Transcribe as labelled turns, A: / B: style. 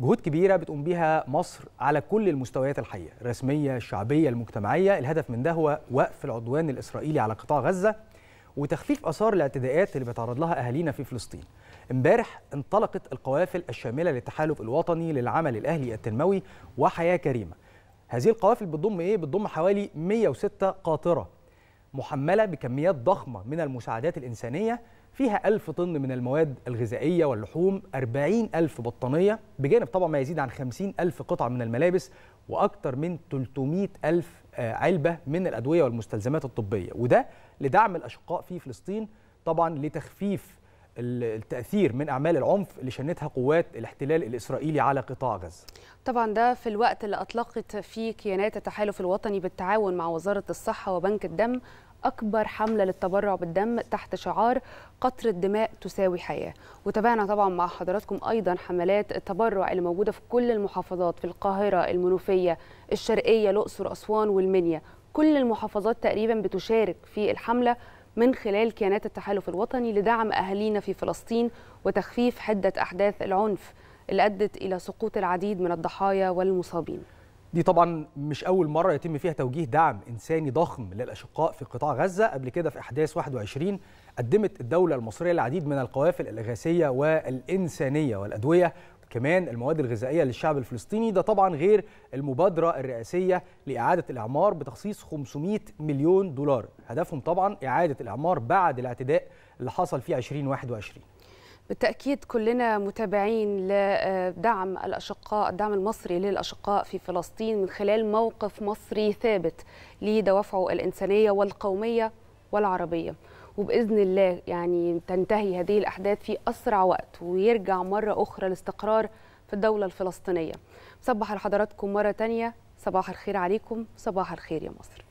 A: جهود كبيرة بتقوم بيها مصر على كل المستويات الحية الرسمية الشعبية المجتمعية الهدف من ده هو وقف العدوان الإسرائيلي على قطاع غزة وتخفيف آثار الاعتداءات اللي بيتعرض لها أهالينا في فلسطين امبارح انطلقت القوافل الشاملة للتحالف الوطني للعمل الأهلي التنموي وحياة كريمة هذه القوافل بتضم إيه؟ بتضم حوالي 106 قاطرة محملة بكميات ضخمة من المساعدات الإنسانية فيها ألف طن من المواد الغذائية واللحوم أربعين ألف بطانية بجانب طبعا ما يزيد عن خمسين ألف قطعة من الملابس وأكثر من 300 ألف آه، علبة من الأدوية والمستلزمات الطبية وده لدعم الأشقاء في فلسطين طبعا لتخفيف التأثير من أعمال العنف اللي شنتها قوات الاحتلال الإسرائيلي على قطاع غزة
B: طبعا ده في الوقت اللي أطلقت فيه كيانات التحالف الوطني بالتعاون مع وزارة الصحة وبنك الدم أكبر حملة للتبرع بالدم تحت شعار قطر الدماء تساوي حياة وتابعنا طبعا مع حضراتكم أيضا حملات التبرع اللي موجودة في كل المحافظات في القاهرة المنوفية الشرقية الأقصر أسوان والمنيا كل المحافظات تقريبا بتشارك في الحملة من خلال كيانات التحالف الوطني لدعم أهالينا في فلسطين وتخفيف حدة أحداث العنف اللي أدت إلى سقوط العديد من الضحايا والمصابين
A: دي طبعا مش أول مرة يتم فيها توجيه دعم إنساني ضخم للأشقاء في قطاع غزة قبل كده في أحداث 21 قدمت الدولة المصرية العديد من القوافل الإغاثية والإنسانية والأدوية كمان المواد الغذائية للشعب الفلسطيني ده طبعا غير المبادرة الرئاسية لإعادة الإعمار بتخصيص 500 مليون دولار هدفهم طبعا إعادة الإعمار بعد الاعتداء اللي حصل في 2021
B: بالتأكيد كلنا متابعين لدعم الأشقاء الدعم المصري للأشقاء في فلسطين من خلال موقف مصري ثابت لدوافعه الإنسانية والقومية والعربية وباذن الله يعني تنتهي هذه الاحداث في اسرع وقت ويرجع مره اخرى الاستقرار في الدوله الفلسطينيه. صبح لحضراتكم مره ثانيه صباح الخير عليكم صباح الخير يا مصر